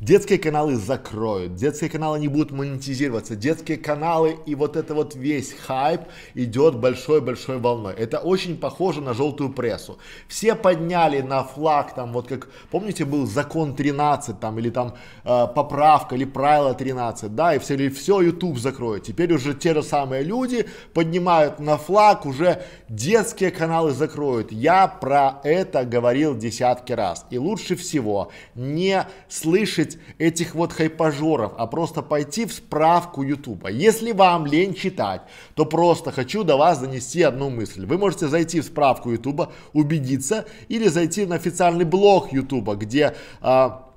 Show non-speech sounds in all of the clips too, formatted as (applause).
Детские каналы закроют, детские каналы не будут монетизироваться, детские каналы и вот это вот весь хайп идет большой-большой волной. Это очень похоже на желтую прессу. Все подняли на флаг, там вот как, помните, был закон 13, там или там э, поправка, или правило 13, да, и все, или все YouTube закроют. Теперь уже те же самые люди поднимают на флаг, уже детские каналы закроют. Я про это говорил десятки раз. И лучше всего не слышать слушать этих вот хайпажоров, а просто пойти в справку Ютуба. Если вам лень читать, то просто хочу до вас занести одну мысль. Вы можете зайти в справку Ютуба, убедиться, или зайти на официальный блог Ютуба, где... А,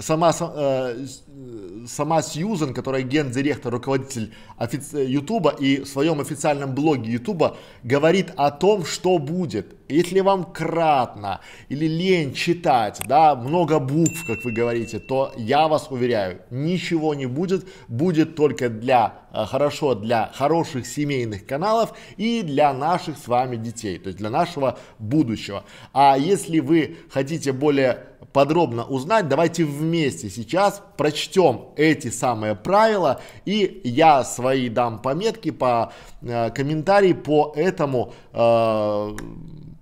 сама, э, э, сама Сьюзен, которая гендиректор, руководитель э, Ютуба и в своем официальном блоге Ютуба говорит о том, что будет. Если вам кратно или лень читать, да, много букв, как вы говорите, то я вас уверяю, ничего не будет, будет только для, хорошо для хороших семейных каналов и для наших с вами детей, то есть для нашего будущего. А если вы хотите более подробно узнать, давайте вместе сейчас прочтем эти самые правила, и я свои дам пометки по э, комментарии по этому э,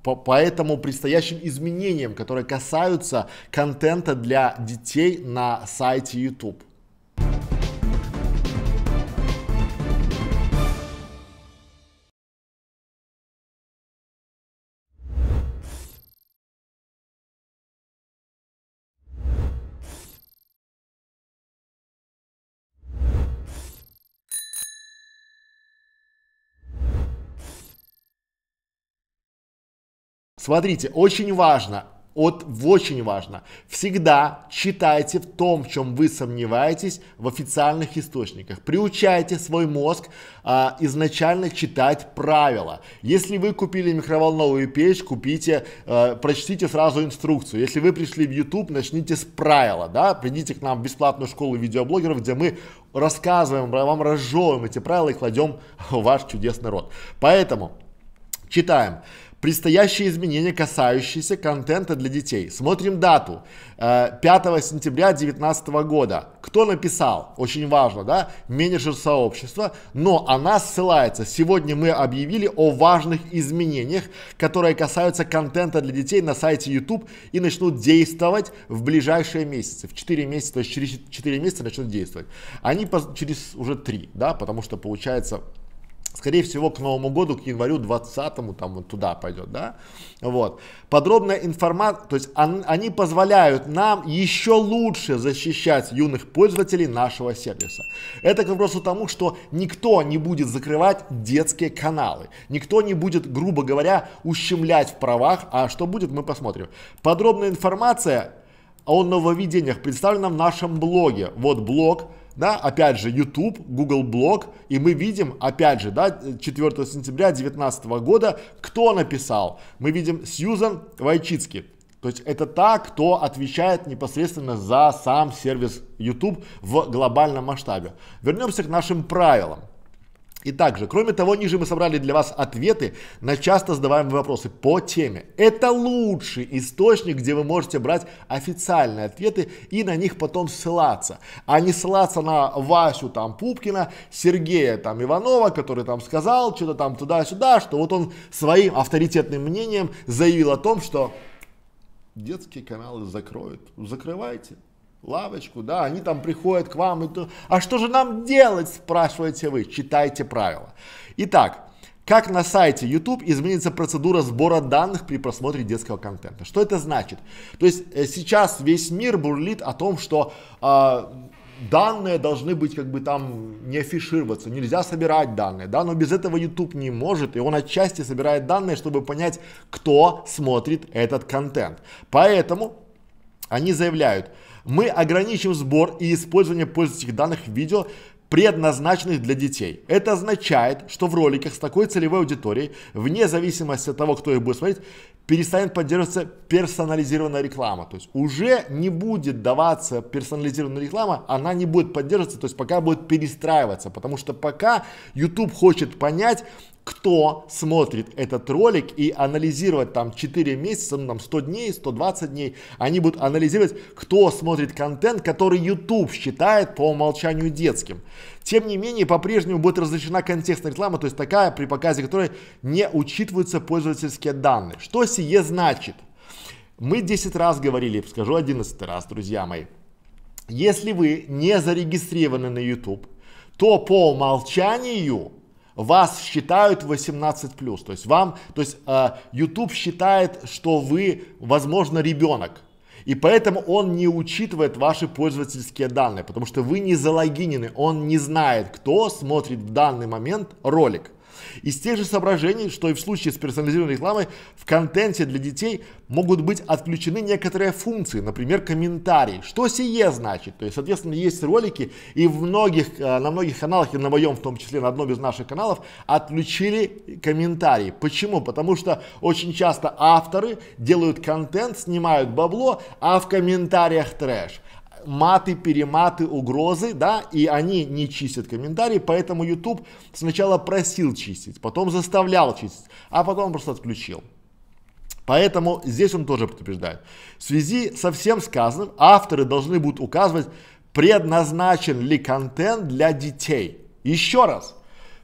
по, по этому предстоящим изменениям, которые касаются контента для детей на сайте YouTube. Смотрите, очень важно, от, очень важно, всегда читайте в том, в чем вы сомневаетесь, в официальных источниках. Приучайте свой мозг а, изначально читать правила. Если вы купили микроволновую печь, купите, а, прочтите сразу инструкцию. Если вы пришли в YouTube, начните с правила, да, придите к нам в бесплатную школу видеоблогеров, где мы рассказываем, вам разжевываем эти правила и кладем в ваш чудесный рот. Поэтому читаем. Предстоящие изменения, касающиеся контента для детей. Смотрим дату. 5 э, сентября 2019 года. Кто написал? Очень важно, да? Менеджер сообщества. Но она ссылается. Сегодня мы объявили о важных изменениях, которые касаются контента для детей на сайте YouTube и начнут действовать в ближайшие месяцы. В 4 месяца, то есть через 4 месяца начнут действовать. Они через уже 3, да, потому что получается скорее всего, к Новому году, к январю 20 там вот туда пойдет, да, вот. Подробная информация, то есть он, они позволяют нам еще лучше защищать юных пользователей нашего сервиса. Это к вопросу тому, что никто не будет закрывать детские каналы, никто не будет, грубо говоря, ущемлять в правах, а что будет, мы посмотрим. Подробная информация о нововведениях представлена в нашем блоге, вот блог, да, опять же, YouTube, Google блог, и мы видим, опять же, да, 4 сентября 2019 года, кто написал. Мы видим Сьюзан Вайчицки, то есть это та, кто отвечает непосредственно за сам сервис YouTube в глобальном масштабе. Вернемся к нашим правилам. И также, кроме того, ниже мы собрали для вас ответы на часто задаваемые вопросы по теме. Это лучший источник, где вы можете брать официальные ответы и на них потом ссылаться, а не ссылаться на Васю там Пупкина, Сергея там Иванова, который там сказал что-то там туда-сюда, что вот он своим авторитетным мнением заявил о том, что детские каналы закроют. Закрывайте, лавочку, да, они там приходят к вам, и то, а что же нам делать, спрашиваете вы, читайте правила. Итак, как на сайте YouTube изменится процедура сбора данных при просмотре детского контента. Что это значит? То есть э, сейчас весь мир бурлит о том, что э, данные должны быть как бы там не афишироваться, нельзя собирать данные, да, но без этого YouTube не может, и он отчасти собирает данные, чтобы понять, кто смотрит этот контент. Поэтому они заявляют, мы ограничим сбор и использование пользовательских данных видео, предназначенных для детей. Это означает, что в роликах с такой целевой аудиторией, вне зависимости от того, кто их будет смотреть, перестанет поддерживаться персонализированная реклама. То есть уже не будет даваться персонализированная реклама, она не будет поддерживаться, то есть пока будет перестраиваться, потому что пока YouTube хочет понять, кто смотрит этот ролик и анализировать там 4 месяца, ну, там 100 дней, 120 дней, они будут анализировать, кто смотрит контент, который YouTube считает по умолчанию детским. Тем не менее, по-прежнему будет разрешена контекстная реклама, то есть такая, при показе которой не учитываются пользовательские данные. Что сие значит? Мы 10 раз говорили, скажу 11 раз, друзья мои. Если вы не зарегистрированы на YouTube, то по умолчанию вас считают 18 плюс, то есть вам, то есть э, YouTube считает, что вы, возможно, ребенок, и поэтому он не учитывает ваши пользовательские данные, потому что вы не залогинены, он не знает, кто смотрит в данный момент ролик. Из тех же соображений, что и в случае с персонализированной рекламой, в контенте для детей могут быть отключены некоторые функции, например, комментарии. Что сие значит? То есть, соответственно, есть ролики, и в многих, э, на многих каналах, и на моем в том числе, на одном из наших каналов, отключили комментарии. Почему? Потому что очень часто авторы делают контент, снимают бабло, а в комментариях трэш маты, перематы, угрозы, да, и они не чистят комментарии, поэтому YouTube сначала просил чистить, потом заставлял чистить, а потом просто отключил. Поэтому здесь он тоже предупреждает. В связи со всем сказанным, авторы должны будут указывать, предназначен ли контент для детей. Еще раз,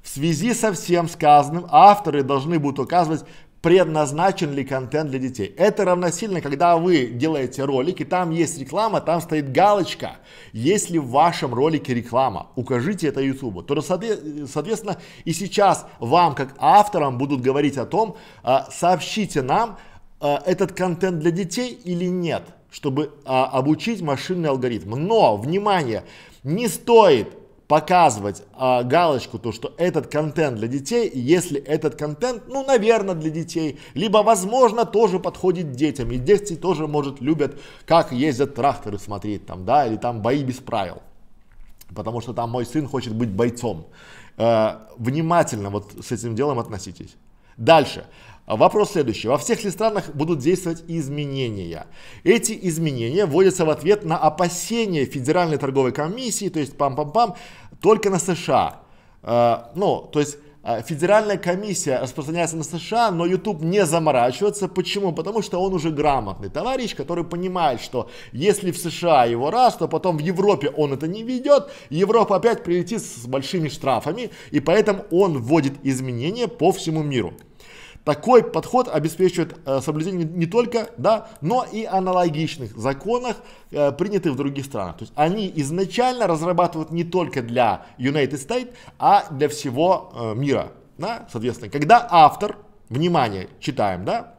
в связи со всем сказанным, авторы должны будут указывать, предназначен ли контент для детей. Это равносильно, когда вы делаете ролик, и там есть реклама, там стоит галочка. Если в вашем ролике реклама, укажите это YouTube. То, соответственно, и сейчас вам, как авторам, будут говорить о том, а, сообщите нам, а, этот контент для детей или нет, чтобы а, обучить машинный алгоритм. Но, внимание, не стоит показывать а, галочку, то, что этот контент для детей, если этот контент, ну, наверное, для детей, либо, возможно, тоже подходит детям, и дети тоже, может, любят, как ездят тракторы смотреть там, да, или там бои без правил, потому что там мой сын хочет быть бойцом. Э, внимательно вот с этим делом относитесь. Дальше. А вопрос следующий. Во всех ли странах будут действовать изменения? Эти изменения вводятся в ответ на опасения Федеральной торговой комиссии, то есть пам-пам-пам, только на США. А, ну, то есть а, Федеральная комиссия распространяется на США, но YouTube не заморачивается. Почему? Потому что он уже грамотный товарищ, который понимает, что если в США его раз, то потом в Европе он это не ведет, Европа опять прилетит с большими штрафами, и поэтому он вводит изменения по всему миру. Такой подход обеспечивает э, соблюдение не только, да, но и аналогичных законах, э, принятых в других странах. То есть они изначально разрабатывают не только для United States, а для всего э, мира. Да? Соответственно, когда автор, внимание, читаем, да,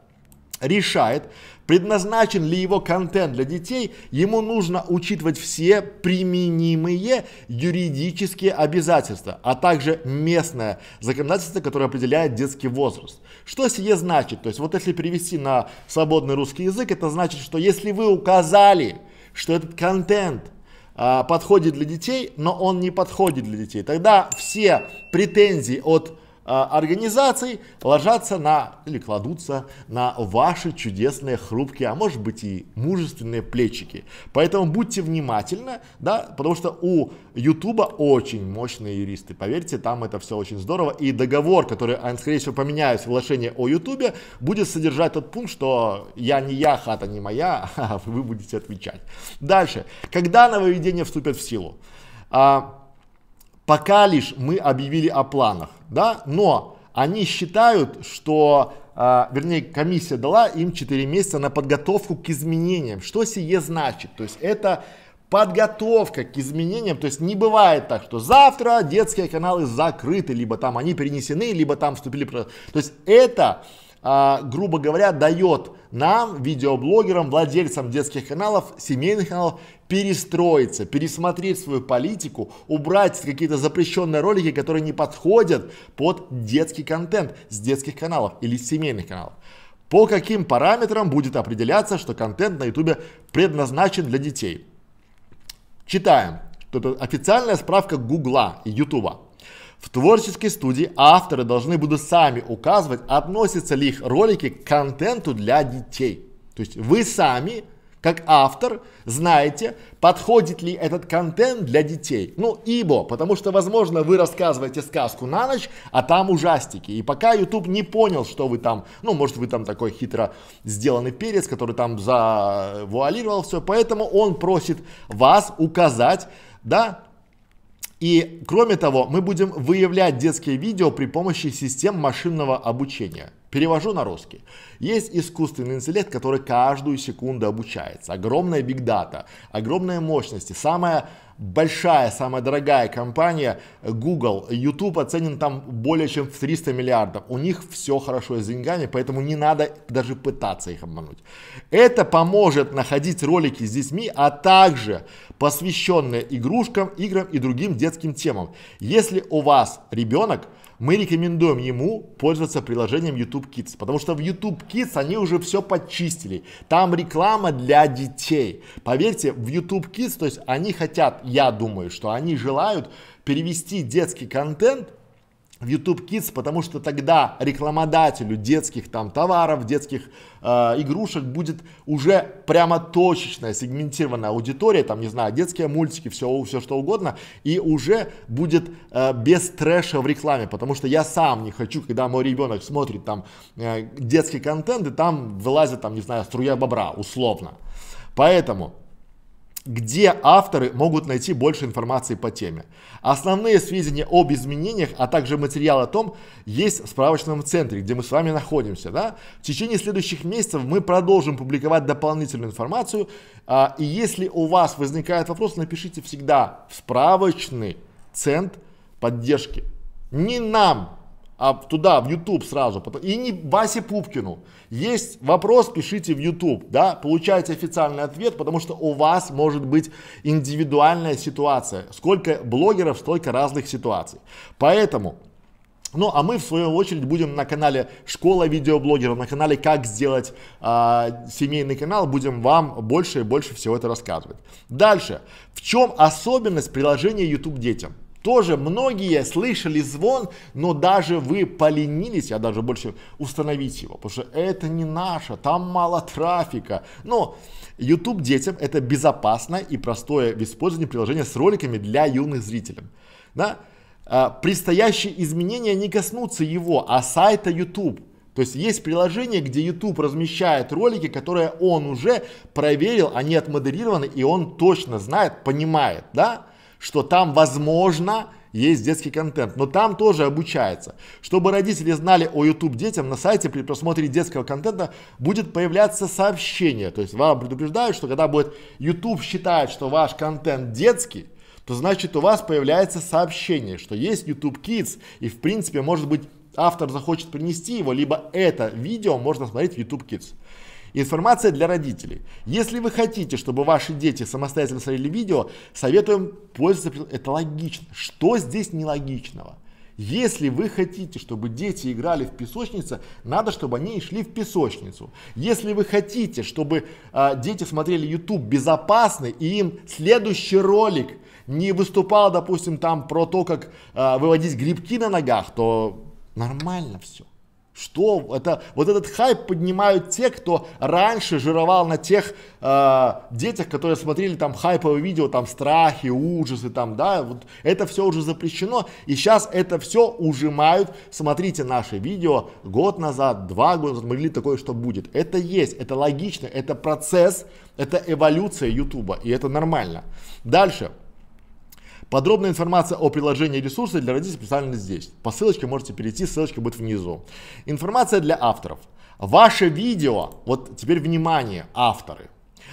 решает, предназначен ли его контент для детей, ему нужно учитывать все применимые юридические обязательства, а также местное законодательство, которое определяет детский возраст. Что сие значит? То есть вот если перевести на свободный русский язык, это значит, что если вы указали, что этот контент а, подходит для детей, но он не подходит для детей, тогда все претензии от Э, организаций ложатся на или кладутся на ваши чудесные хрупкие, а может быть и мужественные плечики. Поэтому будьте внимательны, да, потому что у Ютуба очень мощные юристы, поверьте, там это все очень здорово. И договор, который, а, скорее всего, поменяют соглашение о Ютубе, будет содержать тот пункт, что я не я, хата не моя, (laughs) а вы будете отвечать. Дальше. Когда нововведения вступят в силу? А, пока лишь мы объявили о планах да, но они считают, что, э, вернее, комиссия дала им 4 месяца на подготовку к изменениям. Что сие значит? То есть это подготовка к изменениям, то есть не бывает так, что завтра детские каналы закрыты, либо там они перенесены, либо там вступили... То есть это а, грубо говоря, дает нам, видеоблогерам, владельцам детских каналов, семейных каналов, перестроиться, пересмотреть свою политику, убрать какие-то запрещенные ролики, которые не подходят под детский контент с детских каналов или с семейных каналов. По каким параметрам будет определяться, что контент на YouTube предназначен для детей? Читаем. Тут официальная справка Гугла и Ютуба. В творческой студии авторы должны будут сами указывать, относятся ли их ролики к контенту для детей. То есть вы сами, как автор, знаете, подходит ли этот контент для детей. Ну, ибо, потому что, возможно, вы рассказываете сказку на ночь, а там ужастики. И пока YouTube не понял, что вы там, ну, может, вы там такой хитро сделанный перец, который там завуалировал все, поэтому он просит вас указать, да, и кроме того, мы будем выявлять детские видео при помощи систем машинного обучения. Перевожу на русский. Есть искусственный интеллект, который каждую секунду обучается. Огромная бигдата, огромные мощности. Самая большая, самая дорогая компания Google, YouTube оценен там более чем в 300 миллиардов. У них все хорошо с деньгами, поэтому не надо даже пытаться их обмануть. Это поможет находить ролики с детьми, а также посвященные игрушкам, играм и другим детским темам. Если у вас ребенок, мы рекомендуем ему пользоваться приложением YouTube Kids, потому что в YouTube Kids они уже все почистили, Там реклама для детей. Поверьте, в YouTube Kids, то есть они хотят, я думаю, что они желают перевести детский контент в YouTube Kids, потому что тогда рекламодателю детских там товаров, детских э, игрушек будет уже прямо точечная, сегментированная аудитория, там, не знаю, детские мультики, все, все что угодно, и уже будет э, без трэша в рекламе, потому что я сам не хочу, когда мой ребенок смотрит там э, детский контент, и там вылазит, там, не знаю, струя бобра, условно. Поэтому где авторы могут найти больше информации по теме. Основные сведения об изменениях, а также материал о том, есть в справочном центре, где мы с вами находимся. Да? В течение следующих месяцев мы продолжим публиковать дополнительную информацию. А, и если у вас возникает вопрос, напишите всегда в справочный центр поддержки. Не нам а туда, в YouTube сразу, и не Васе Пупкину. Есть вопрос, пишите в YouTube, да, получайте официальный ответ, потому что у вас может быть индивидуальная ситуация. Сколько блогеров, столько разных ситуаций. Поэтому ну, а мы в свою очередь будем на канале Школа видеоблогеров, на канале Как сделать э, семейный канал, будем вам больше и больше всего это рассказывать. Дальше. В чем особенность приложения YouTube детям? тоже многие слышали звон, но даже вы поленились, я даже больше установить его, потому что это не наше, там мало трафика. Но YouTube детям это безопасное и простое в использовании приложение с роликами для юных зрителей. Да? А, предстоящие изменения не коснутся его, а сайта YouTube. То есть есть приложение, где YouTube размещает ролики, которые он уже проверил, они отмодерированы, и он точно знает, понимает, да? что там возможно есть детский контент, но там тоже обучается. Чтобы родители знали о YouTube детям, на сайте при просмотре детского контента будет появляться сообщение. То есть вам предупреждают, что когда будет YouTube считает, что ваш контент детский, то значит у вас появляется сообщение, что есть YouTube Kids, и в принципе, может быть, автор захочет принести его, либо это видео можно смотреть в YouTube Kids. Информация для родителей. Если вы хотите, чтобы ваши дети самостоятельно смотрели видео, советуем пользоваться. Это логично. Что здесь нелогичного? Если вы хотите, чтобы дети играли в песочнице, надо, чтобы они шли в песочницу. Если вы хотите, чтобы э, дети смотрели YouTube безопасно и им следующий ролик не выступал, допустим, там про то, как э, выводить грибки на ногах, то нормально все. Что? Это, вот этот хайп поднимают те, кто раньше жировал на тех э, детях, которые смотрели там хайповые видео, там страхи, ужасы, там, да, вот это все уже запрещено, и сейчас это все ужимают. Смотрите наши видео год назад, два года назад, мы говорили такое, что будет. Это есть, это логично, это процесс, это эволюция Ютуба, и это нормально. Дальше. Подробная информация о приложении ресурса для родителей специально здесь. По ссылочке можете перейти, ссылочка будет внизу. Информация для авторов. Ваше видео, вот теперь внимание, авторы.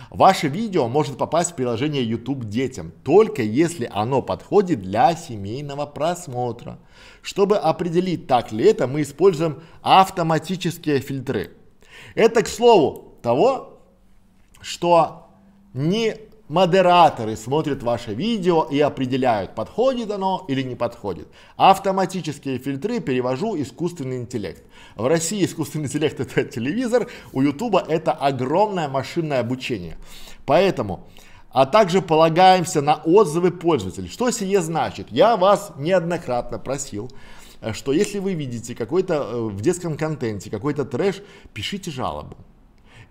Ваше видео может попасть в приложение YouTube детям, только если оно подходит для семейного просмотра. Чтобы определить, так ли это, мы используем автоматические фильтры. Это, к слову, того, что не модераторы смотрят ваше видео и определяют, подходит оно или не подходит. Автоматические фильтры перевожу искусственный интеллект. В России искусственный интеллект это телевизор, у Ютуба это огромное машинное обучение. Поэтому а также полагаемся на отзывы пользователей. Что сие значит? Я вас неоднократно просил, э, что если вы видите какой-то э, в детском контенте какой-то трэш, пишите жалобу.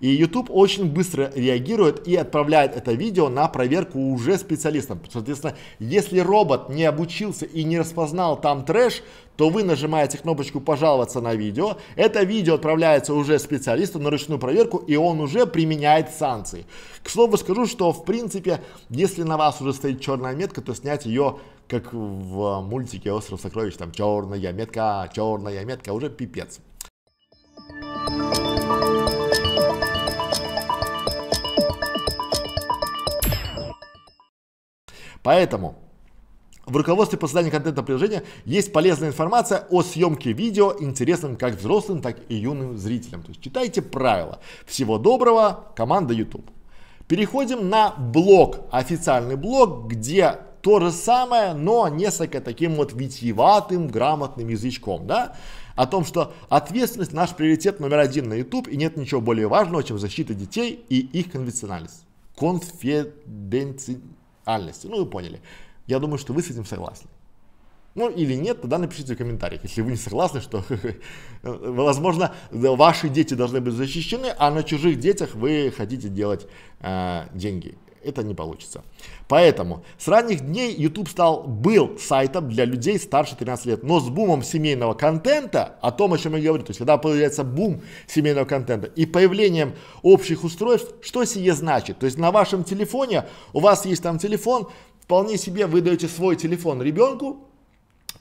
И YouTube очень быстро реагирует и отправляет это видео на проверку уже специалистам. Соответственно, если робот не обучился и не распознал там трэш, то вы нажимаете кнопочку «Пожаловаться на видео». Это видео отправляется уже специалисту на ручную проверку, и он уже применяет санкции. К слову скажу, что в принципе, если на вас уже стоит черная метка, то снять ее как в мультике «Остров сокровищ», там черная метка, черная метка, уже пипец. Поэтому в руководстве по созданию контента приложения есть полезная информация о съемке видео, интересным как взрослым, так и юным зрителям. То есть читайте правила. Всего доброго, команда YouTube. Переходим на блог, официальный блог, где то же самое, но несколько таким вот витьеватым, грамотным язычком, да? О том, что ответственность наш приоритет номер один на YouTube, и нет ничего более важного, чем защита детей и их конвенциональность. Конфиденциальность реальности. Ну, вы поняли. Я думаю, что вы с этим согласны. Ну или нет, тогда напишите в комментариях, если вы не согласны, что, (laughs) возможно, ваши дети должны быть защищены, а на чужих детях вы хотите делать э, деньги. Это не получится. Поэтому с ранних дней YouTube стал, был сайтом для людей старше 13 лет, но с бумом семейного контента, о том, о чем я говорю, то есть когда появляется бум семейного контента и появлением общих устройств, что сие значит? То есть на вашем телефоне, у вас есть там телефон, вполне себе вы даете свой телефон ребенку,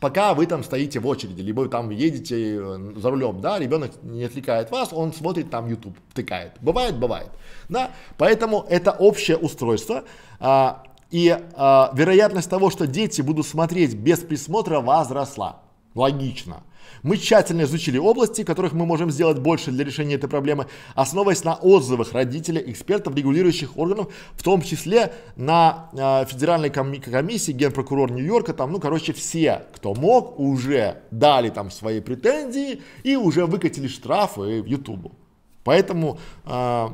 пока вы там стоите в очереди, либо там едете э, за рулем, да, ребенок не отвлекает вас, он смотрит там YouTube, тыкает. Бывает, бывает, да. Поэтому это общее устройство, а, и а, вероятность того, что дети будут смотреть без присмотра, возросла. Логично. Мы тщательно изучили области, в которых мы можем сделать больше для решения этой проблемы, основываясь на отзывах родителей, экспертов, регулирующих органов, в том числе на э, Федеральной коми- комиссии, генпрокурор Нью-Йорка, там, ну, короче, все, кто мог, уже дали там свои претензии и уже выкатили штрафы в Ютубу. Поэтому э,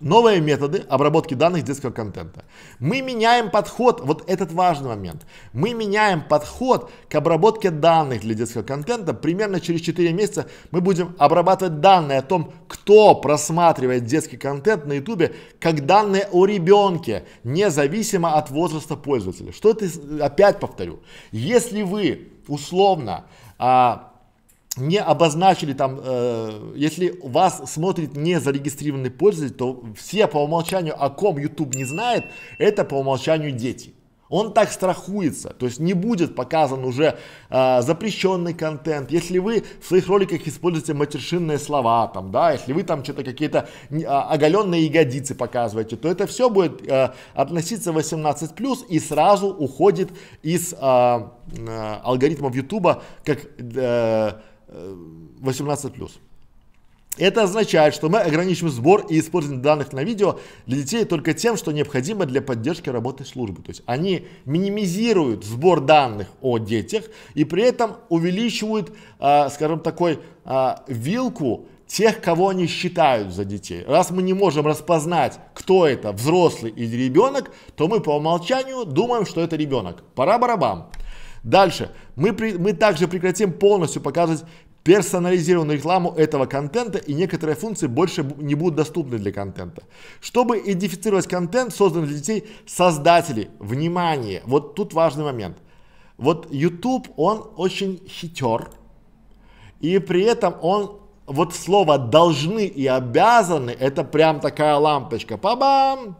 Новые методы обработки данных детского контента. Мы меняем подход, вот этот важный момент. Мы меняем подход к обработке данных для детского контента. Примерно через 4 месяца мы будем обрабатывать данные о том, кто просматривает детский контент на YouTube, как данные о ребенке, независимо от возраста пользователя. Что это, опять повторю, если вы условно а, не обозначили там, э, если вас смотрит не зарегистрированный пользователь, то все по умолчанию, о ком YouTube не знает, это по умолчанию дети. Он так страхуется, то есть не будет показан уже э, запрещенный контент. Если вы в своих роликах используете матершинные слова, там, да, если вы там что-то какие-то э, оголенные ягодицы показываете, то это все будет э, относиться 18+, и сразу уходит из э, э, алгоритмов YouTube как... Э, 18+. Э, это означает, что мы ограничим сбор и использование данных на видео для детей только тем, что необходимо для поддержки работы службы. То есть они минимизируют сбор данных о детях и при этом увеличивают, э, скажем, такой э, вилку тех, кого они считают за детей. Раз мы не можем распознать, кто это, взрослый или ребенок, то мы по умолчанию думаем, что это ребенок. Пора барабам. Дальше. Мы, при, мы также прекратим полностью показывать персонализированную рекламу этого контента и некоторые функции больше не будут доступны для контента. Чтобы идентифицировать контент, созданный для детей, создатели, внимание, вот тут важный момент. Вот YouTube, он очень хитер, и при этом он вот слово должны и обязаны, это прям такая лампочка, па-бам,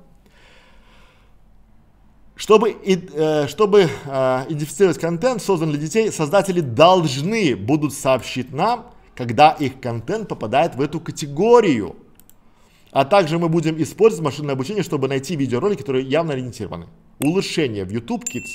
чтобы, э, чтобы э, идентифицировать контент, созданный для детей, создатели должны будут сообщить нам, когда их контент попадает в эту категорию. А также мы будем использовать машинное обучение, чтобы найти видеоролики, которые явно ориентированы. Улучшение в YouTube Kids.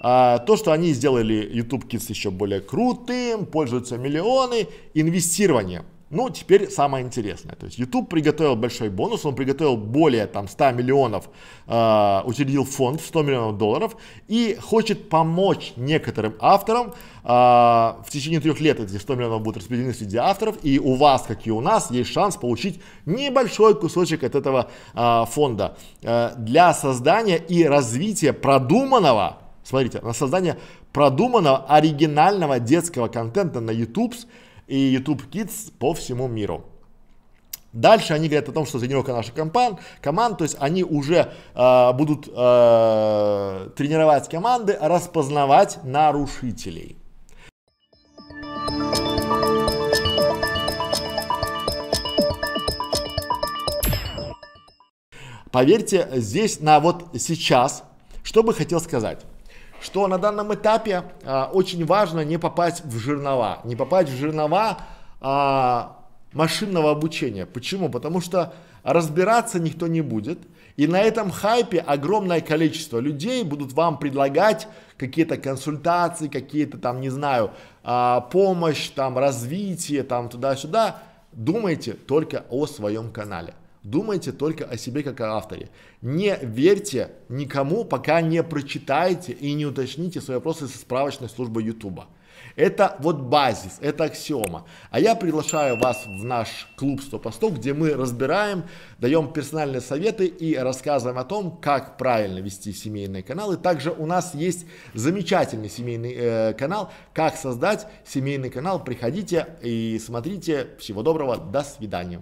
А, то, что они сделали YouTube Kids еще более крутым, пользуются миллионы, инвестирование – ну, теперь самое интересное. То есть YouTube приготовил большой бонус, он приготовил более там 100 миллионов, э, учредил фонд 100 миллионов долларов и хочет помочь некоторым авторам. Э, в течение трех лет эти 100 миллионов будут распределены среди авторов, и у вас, как и у нас, есть шанс получить небольшой кусочек от этого э, фонда э, для создания и развития продуманного, смотрите, на создание продуманного оригинального детского контента на YouTube и YouTube Kids по всему миру. Дальше они говорят о том, что тренировка наших компан, команд, то есть они уже э, будут э, тренировать команды, распознавать нарушителей. Поверьте, здесь на вот сейчас, что бы хотел сказать что на данном этапе а, очень важно не попасть в жернова, не попасть в жернова а, машинного обучения. Почему? Потому что разбираться никто не будет, и на этом хайпе огромное количество людей будут вам предлагать какие-то консультации, какие-то там, не знаю, а, помощь, там, развитие, там, туда-сюда. Думайте только о своем канале. Думайте только о себе как о авторе. Не верьте никому, пока не прочитаете и не уточните свои вопросы со справочной службы YouTube. Это вот базис, это аксиома. А я приглашаю вас в наш клуб 100 постов, где мы разбираем, даем персональные советы и рассказываем о том, как правильно вести семейные каналы. Также у нас есть замечательный семейный э, канал, как создать семейный канал. Приходите и смотрите. Всего доброго, до свидания.